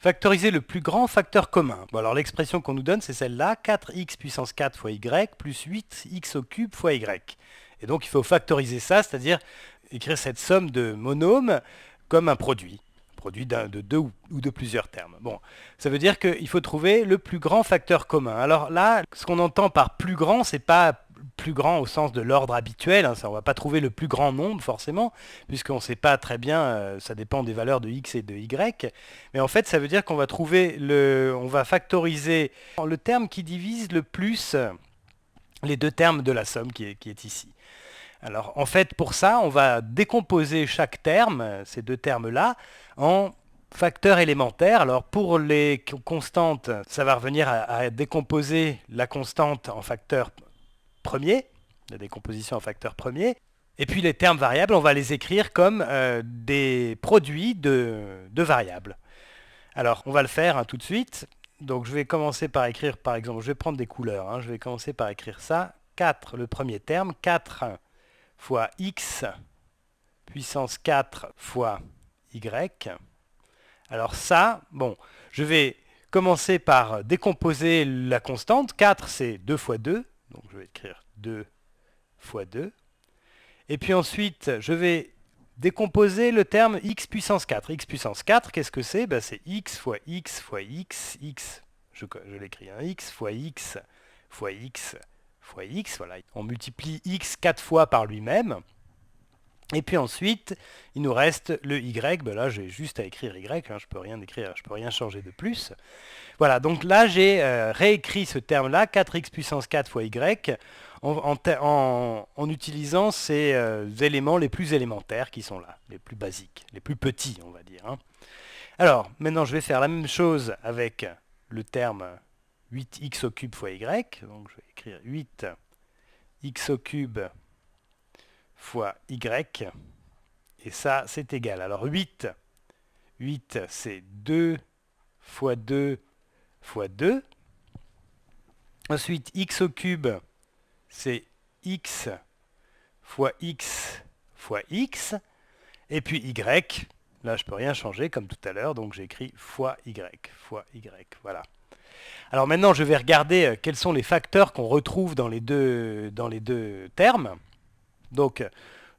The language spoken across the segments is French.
Factoriser le plus grand facteur commun. Bon, alors l'expression qu'on nous donne, c'est celle-là, 4x puissance 4 fois y plus 8x au cube fois y. Et donc il faut factoriser ça, c'est-à-dire écrire cette somme de monomes comme un produit produit d'un, de deux ou, de plusieurs termes. Bon, ça veut dire qu'il faut trouver le plus grand facteur commun. Alors là, ce qu'on entend par plus grand, c'est pas plus grand au sens de l'ordre habituel, on hein, ça, on va pas trouver le plus grand nombre forcément, puisqu'on ne sait pas très bien, euh, ça dépend des valeurs de x et de y, mais en fait ça veut dire qu'on va trouver le. on va factoriser le terme qui divise le plus les deux termes de la somme qui est ici. Alors en fait, pour ça, on va décomposer chaque terme, euh, ces deux termes-là, en facteurs élémentaires. Alors pour les constantes, ça va revenir à, décomposer la constante en facteurs premiers, la décomposition en facteurs premiers. Et puis les termes variables, on va les écrire comme euh, des produits de, variables. Alors on va le faire hein, tout de suite. Donc je vais commencer par écrire, par exemple, je vais prendre des couleurs. Hein. je vais commencer par écrire ça. 4, le premier terme. 4 fois x puissance 4 fois y. Alors ça, bon, je vais commencer par décomposer la constante. 4, c'est 2 fois 2. Donc je vais écrire 2 fois 2. Et puis ensuite, je vais décomposer le terme x puissance 4. x puissance 4, qu'est-ce que c'est ben, C'est x fois x fois x, x, je, l'écris, un hein, x fois x fois x fois x, voilà, on multiplie x 4 fois par lui-même, et puis ensuite, il nous reste le y. Ben là, j'ai juste à écrire y. Hein. je peux rien écrire, je peux rien changer de plus. Voilà. Donc là, j'ai euh, réécrit ce terme-là, 4x puissance 4 fois y, en, en utilisant ces euh, éléments les plus élémentaires qui sont là, les plus basiques, les plus petits, on va dire. Hein. Alors, maintenant, je vais faire la même chose avec le terme 8x fois y, donc je vais écrire 8x fois y, et ça c'est égal. Alors 8, 8 c'est 2 fois 2 fois 2. Ensuite x au c'est x fois x fois x. Et puis y, là je peux rien changer comme tout à l'heure, donc j'écris fois y, fois y, voilà. Alors maintenant, je vais regarder euh, quels sont les facteurs qu'on retrouve dans les deux, dans les deux termes. Donc, euh,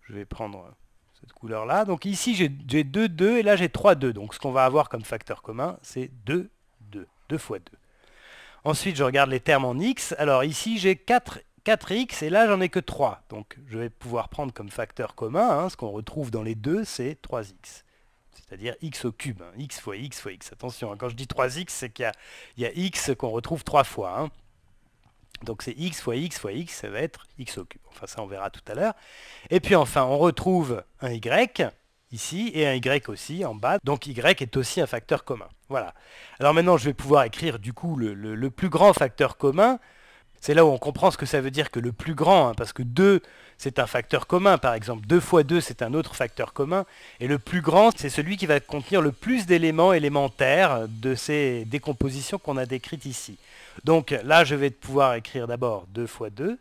je vais prendre euh, cette couleur-là. Donc ici, j'ai 2, 2 et là, j'ai 3, 2. Donc ce qu'on va avoir comme facteur commun, c'est 2, 2. 2 fois 2. Ensuite, je regarde les termes en x. Alors ici, j'ai 4, 4x et là, j'en ai que 3. Donc je vais pouvoir prendre comme facteur commun, hein, ce qu'on retrouve dans les deux, c'est 3x c'est-à-dire x au cube, hein. x fois x fois x. Attention, hein, quand je dis 3x, c'est qu'il y, a x qu'on retrouve 3 fois. Hein. Donc c'est x fois x fois x, ça va être x au cube. Enfin ça on verra tout à l'heure. Et puis enfin on retrouve un y ici et un y aussi en bas. Donc y est aussi un facteur commun. Voilà. Alors maintenant je vais pouvoir écrire du coup le, le plus grand facteur commun c'est là où on comprend ce que ça veut dire que le plus grand, hein, parce que 2, c'est un facteur commun, par exemple. 2 fois 2, c'est un autre facteur commun. Et le plus grand, c'est celui qui va contenir le plus d'éléments élémentaires de ces décompositions qu'on a décrites ici. Donc là, je vais pouvoir écrire d'abord 2 fois 2,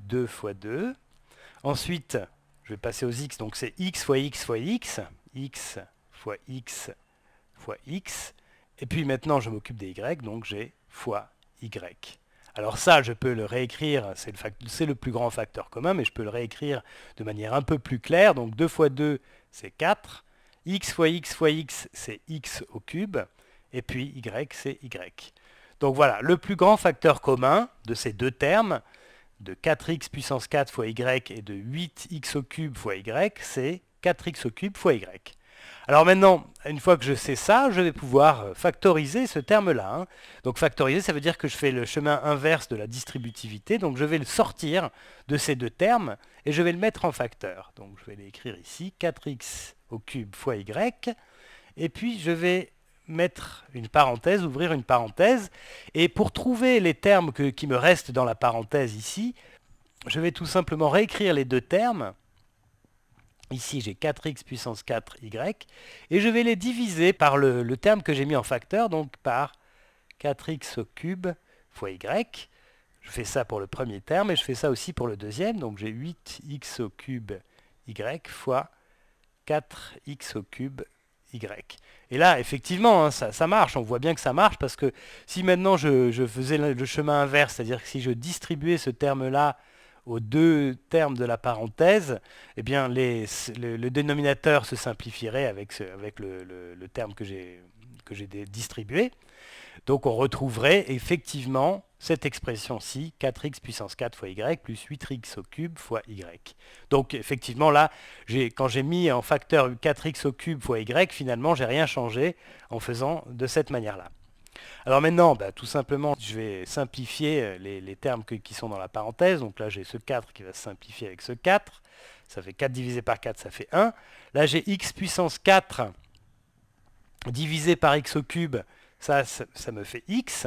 2 fois 2. Ensuite, je vais passer aux x, donc c'est x fois x fois x, x fois x fois x. Et puis maintenant, je m'occupe des y, donc j'ai fois y. Alors ça, je peux le réécrire, c'est le, le, plus grand facteur commun, mais je peux le réécrire de manière un peu plus claire. Donc 2 fois 2, c'est 4. x fois x fois x, c'est x au cube. Et puis y, c'est y. Donc voilà, le plus grand facteur commun de ces deux termes, de 4x puissance 4 fois y et de 8x au cube fois y, c'est 4x au cube fois y. Alors maintenant, une fois que je sais ça, je vais pouvoir euh, factoriser ce terme-là. Hein. Donc factoriser, ça veut dire que je fais le chemin inverse de la distributivité, donc je vais le sortir de ces deux termes et je vais le mettre en facteur. Donc je vais l'écrire ici, 4x au cube fois y, et puis je vais mettre une parenthèse, ouvrir une parenthèse, et pour trouver les termes qui me restent dans la parenthèse ici, je vais tout simplement réécrire les deux termes, Ici, j'ai 4x puissance 4y, et je vais les diviser par le, terme que j'ai mis en facteur, donc par 4x au cube fois y. Je fais ça pour le premier terme, et je fais ça aussi pour le deuxième, donc j'ai 8x au cube y fois 4x au cube y. Et là, effectivement, hein, ça, marche, on voit bien que ça marche, parce que si maintenant je faisais le chemin inverse, c'est-à-dire que si je distribuais ce terme-là aux deux termes de la parenthèse, eh bien le, dénominateur se simplifierait avec, le, terme que j'ai distribué. Donc on retrouverait effectivement cette expression-ci, 4x puissance 4 fois y plus 8x au cube fois y. Donc effectivement là, quand j'ai mis en facteur 4x au cube fois y, finalement j'ai rien changé en faisant de cette manière-là. Alors maintenant, bah, tout simplement, je vais simplifier euh, les, termes qui sont dans la parenthèse. Donc là, j'ai ce 4 qui va se simplifier avec ce 4. Ça fait 4 divisé par 4, ça fait 1. Là, j'ai x puissance 4 divisé par x au cube, ça, ça, me fait x.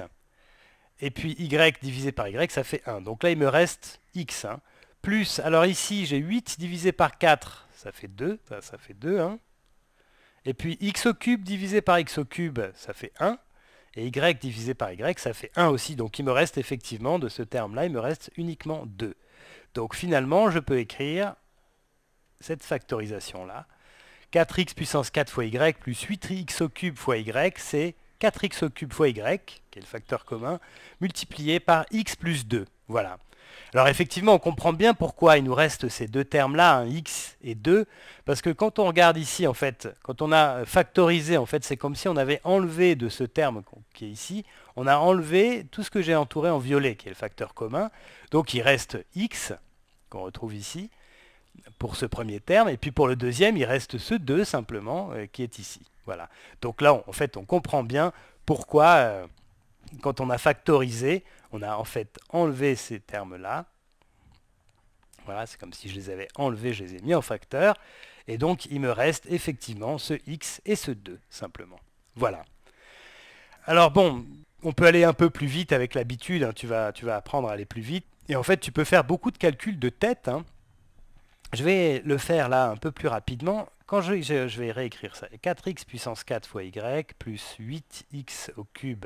Et puis y divisé par y, ça fait 1. Donc là, il me reste x. Hein. Plus, alors ici, j'ai 8 divisé par 4, ça fait 2. Ça, ça fait 2. Et puis x au cube divisé par x au cube, ça fait 1. Et y divisé par y, ça fait 1 aussi. Donc il me reste effectivement, de ce terme-là, il me reste uniquement 2. Donc finalement, je peux écrire cette factorisation-là. 4x puissance 4 fois y plus 8x au cube fois y, c'est 4x au cube fois y, qui est le facteur commun, multiplié par x plus 2. Voilà. Alors effectivement, on comprend bien pourquoi il nous reste ces deux termes-là, x et 2, parce que quand on regarde ici, en fait, quand on a factorisé, en fait, c'est comme si on avait enlevé de ce terme qui est ici, on a enlevé tout ce que j'ai entouré en violet, qui est le facteur commun. Donc il reste x, qu'on retrouve ici, pour ce premier terme. Et puis pour le deuxième, il reste ce 2 simplement, euh, qui est ici. Voilà. Donc là, en fait, on comprend bien pourquoi, euh, quand on a factorisé, on a en fait enlevé ces termes-là. Voilà, c'est comme si je les avais enlevés, je les ai mis en facteur. Et donc, il me reste effectivement ce x et ce 2, simplement. Voilà. Alors bon, on peut aller un peu plus vite avec l'habitude, hein. tu, vas, tu vas apprendre à aller plus vite. Et en fait, tu peux faire beaucoup de calculs de tête. Hein. Je vais le faire là un peu plus rapidement. Quand je, vais réécrire ça, 4x puissance 4 fois y plus 8x au cube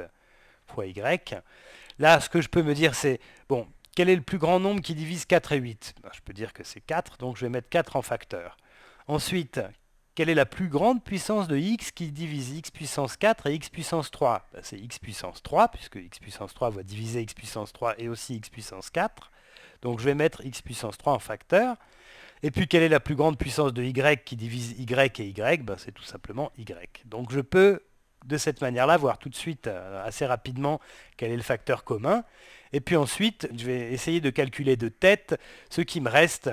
fois y. Là, ce que je peux me dire, c'est, bon, quel est le plus grand nombre qui divise 4 et 8 ben, Je peux dire que c'est 4, donc je vais mettre 4 en facteur. Ensuite, quelle est la plus grande puissance de x qui divise x puissance 4 et x puissance 3 ben, C'est x puissance 3, puisque x puissance 3 va diviser x puissance 3 et aussi x puissance 4. Donc je vais mettre x puissance 3 en facteur. Et puis quelle est la plus grande puissance de y qui divise y et y ben, C'est tout simplement y. Donc je peux de cette manière-là voir tout de suite euh, assez rapidement quel est le facteur commun. Et puis ensuite, je vais essayer de calculer de tête ce qui me reste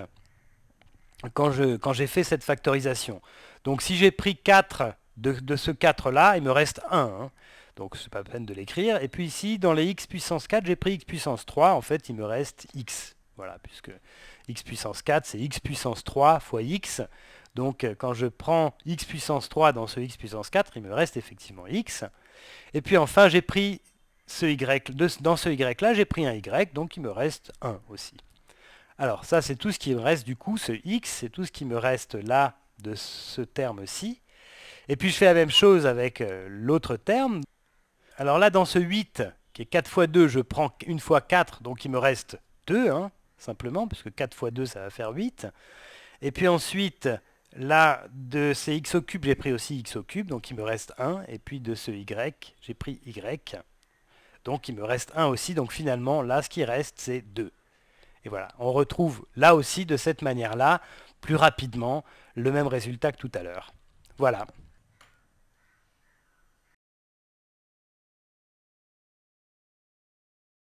quand j'ai quand fait cette factorisation. Donc si j'ai pris 4 de, ce 4-là, il me reste 1. Donc hein. Donc c'est pas la peine de l'écrire. Et puis ici, dans les x puissance 4, j'ai pris x puissance 3. En fait, il me reste x. Voilà, puisque x puissance 4, c'est x puissance 3 fois x. Donc euh, quand je prends x puissance 3 dans ce x puissance 4, il me reste effectivement x. Et puis enfin, j'ai pris ce y, dans ce y-là, j'ai pris un y, donc il me reste 1 aussi. Alors ça, c'est tout ce qui me reste du coup, ce x, c'est tout ce qui me reste là de ce terme-ci. Et puis je fais la même chose avec euh, l'autre terme. Alors là, dans ce 8, qui est 4 fois 2, je prends une fois 4, donc il me reste 2, hein, simplement, puisque 4 fois 2, ça va faire 8. Et puis ensuite, là, de ces x au cube, j'ai pris aussi x au cube, donc il me reste 1. Et puis de ce y, j'ai pris y. Donc il me reste 1 aussi, donc finalement, là, ce qui reste, c'est 2. Et voilà, on retrouve là aussi de cette manière-là, plus rapidement, le même résultat que tout à l'heure. Voilà.